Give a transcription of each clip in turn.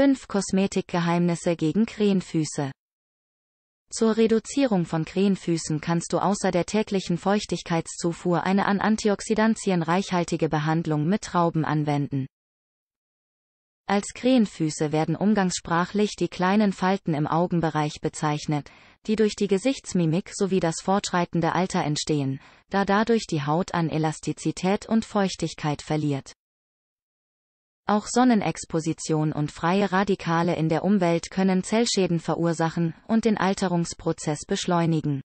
5 Kosmetikgeheimnisse gegen Krähenfüße. Zur Reduzierung von Krähenfüßen kannst du außer der täglichen Feuchtigkeitszufuhr eine an Antioxidantien reichhaltige Behandlung mit Trauben anwenden. Als Krähenfüße werden umgangssprachlich die kleinen Falten im Augenbereich bezeichnet, die durch die Gesichtsmimik sowie das fortschreitende Alter entstehen, da dadurch die Haut an Elastizität und Feuchtigkeit verliert. Auch Sonnenexposition und freie Radikale in der Umwelt können Zellschäden verursachen und den Alterungsprozess beschleunigen.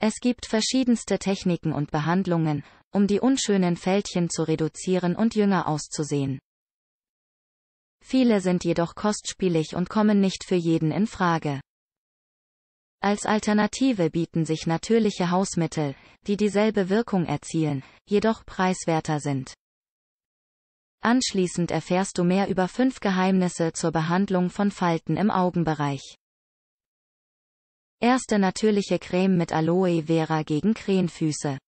Es gibt verschiedenste Techniken und Behandlungen, um die unschönen Fältchen zu reduzieren und jünger auszusehen. Viele sind jedoch kostspielig und kommen nicht für jeden in Frage. Als Alternative bieten sich natürliche Hausmittel, die dieselbe Wirkung erzielen, jedoch preiswerter sind. Anschließend erfährst du mehr über fünf Geheimnisse zur Behandlung von Falten im Augenbereich. Erste natürliche Creme mit Aloe Vera gegen Krähenfüße.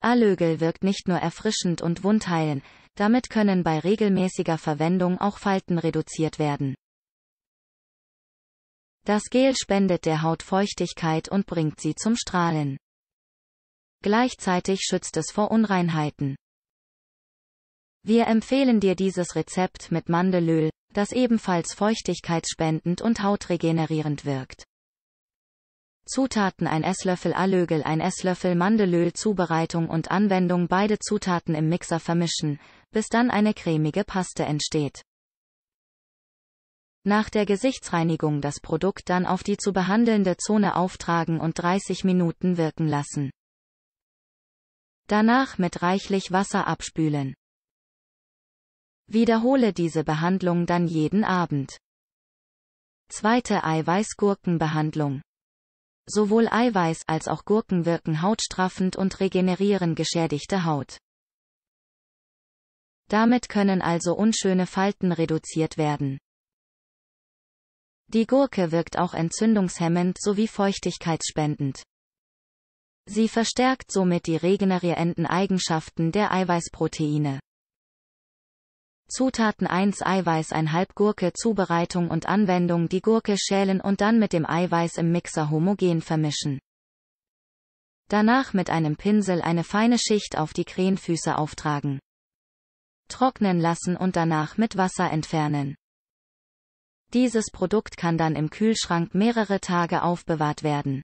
Allögel wirkt nicht nur erfrischend und wundheilen, damit können bei regelmäßiger Verwendung auch Falten reduziert werden. Das Gel spendet der Haut Feuchtigkeit und bringt sie zum Strahlen. Gleichzeitig schützt es vor Unreinheiten. Wir empfehlen dir dieses Rezept mit Mandelöl, das ebenfalls feuchtigkeitsspendend und hautregenerierend wirkt. Zutaten 1 Esslöffel Allögel 1 Esslöffel Mandelöl Zubereitung und Anwendung beide Zutaten im Mixer vermischen, bis dann eine cremige Paste entsteht. Nach der Gesichtsreinigung das Produkt dann auf die zu behandelnde Zone auftragen und 30 Minuten wirken lassen. Danach mit reichlich Wasser abspülen. Wiederhole diese Behandlung dann jeden Abend. Zweite Eiweiß-Gurkenbehandlung. Sowohl Eiweiß als auch Gurken wirken hautstraffend und regenerieren geschädigte Haut. Damit können also unschöne Falten reduziert werden. Die Gurke wirkt auch entzündungshemmend sowie feuchtigkeitsspendend. Sie verstärkt somit die regenerierenden Eigenschaften der Eiweißproteine. Zutaten 1 Eiweiß 1,5 Gurke Zubereitung und Anwendung Die Gurke schälen und dann mit dem Eiweiß im Mixer homogen vermischen. Danach mit einem Pinsel eine feine Schicht auf die Krähenfüße auftragen. Trocknen lassen und danach mit Wasser entfernen. Dieses Produkt kann dann im Kühlschrank mehrere Tage aufbewahrt werden.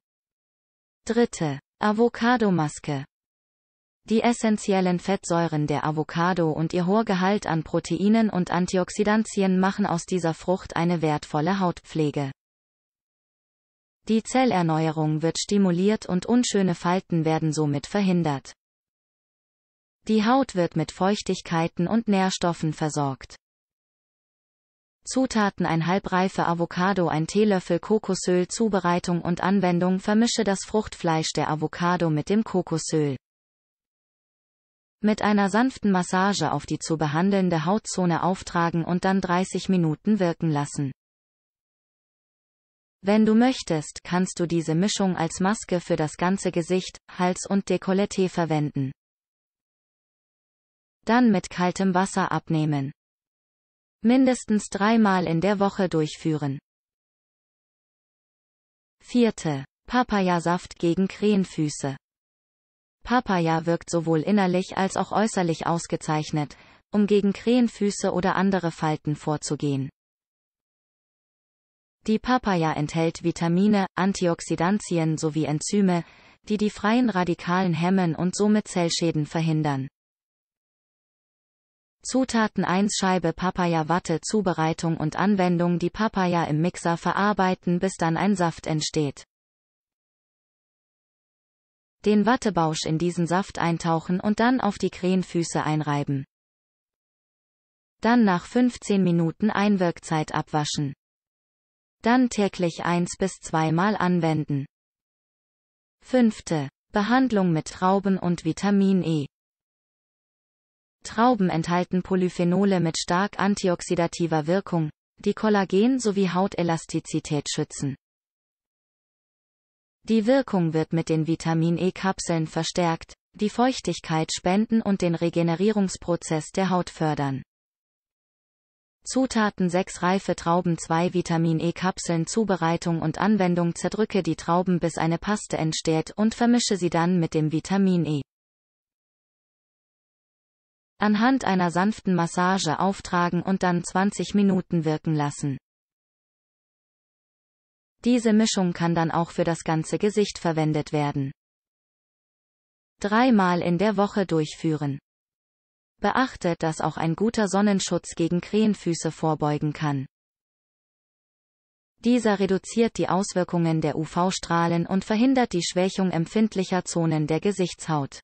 Dritte. Avocado-Maske. Die essentiellen Fettsäuren der Avocado und ihr hoher Gehalt an Proteinen und Antioxidantien machen aus dieser Frucht eine wertvolle Hautpflege. Die Zellerneuerung wird stimuliert und unschöne Falten werden somit verhindert. Die Haut wird mit Feuchtigkeiten und Nährstoffen versorgt. Zutaten ein halbreife Avocado ein Teelöffel Kokosöl Zubereitung und Anwendung Vermische das Fruchtfleisch der Avocado mit dem Kokosöl. Mit einer sanften Massage auf die zu behandelnde Hautzone auftragen und dann 30 Minuten wirken lassen. Wenn du möchtest, kannst du diese Mischung als Maske für das ganze Gesicht, Hals und Dekolleté verwenden. Dann mit kaltem Wasser abnehmen. Mindestens dreimal in der Woche durchführen. Vierte. Papayasaft gegen Krähenfüße. Papaya wirkt sowohl innerlich als auch äußerlich ausgezeichnet, um gegen Krähenfüße oder andere Falten vorzugehen. Die Papaya enthält Vitamine, Antioxidantien sowie Enzyme, die die freien Radikalen hemmen und somit Zellschäden verhindern. Zutaten 1 Scheibe Papaya Watte Zubereitung und Anwendung Die Papaya im Mixer verarbeiten bis dann ein Saft entsteht. Den Wattebausch in diesen Saft eintauchen und dann auf die Krähenfüße einreiben. Dann nach 15 Minuten Einwirkzeit abwaschen. Dann täglich 1 bis 2 Mal anwenden. Fünfte. Behandlung mit Trauben und Vitamin E. Trauben enthalten Polyphenole mit stark antioxidativer Wirkung, die Kollagen sowie Hautelastizität schützen. Die Wirkung wird mit den Vitamin-E-Kapseln verstärkt, die Feuchtigkeit spenden und den Regenerierungsprozess der Haut fördern. Zutaten 6 reife Trauben 2 Vitamin E Kapseln Zubereitung und Anwendung Zerdrücke die Trauben bis eine Paste entsteht und vermische sie dann mit dem Vitamin E. Anhand einer sanften Massage auftragen und dann 20 Minuten wirken lassen. Diese Mischung kann dann auch für das ganze Gesicht verwendet werden. Dreimal in der Woche durchführen. Beachte, dass auch ein guter Sonnenschutz gegen Krähenfüße vorbeugen kann. Dieser reduziert die Auswirkungen der UV-Strahlen und verhindert die Schwächung empfindlicher Zonen der Gesichtshaut.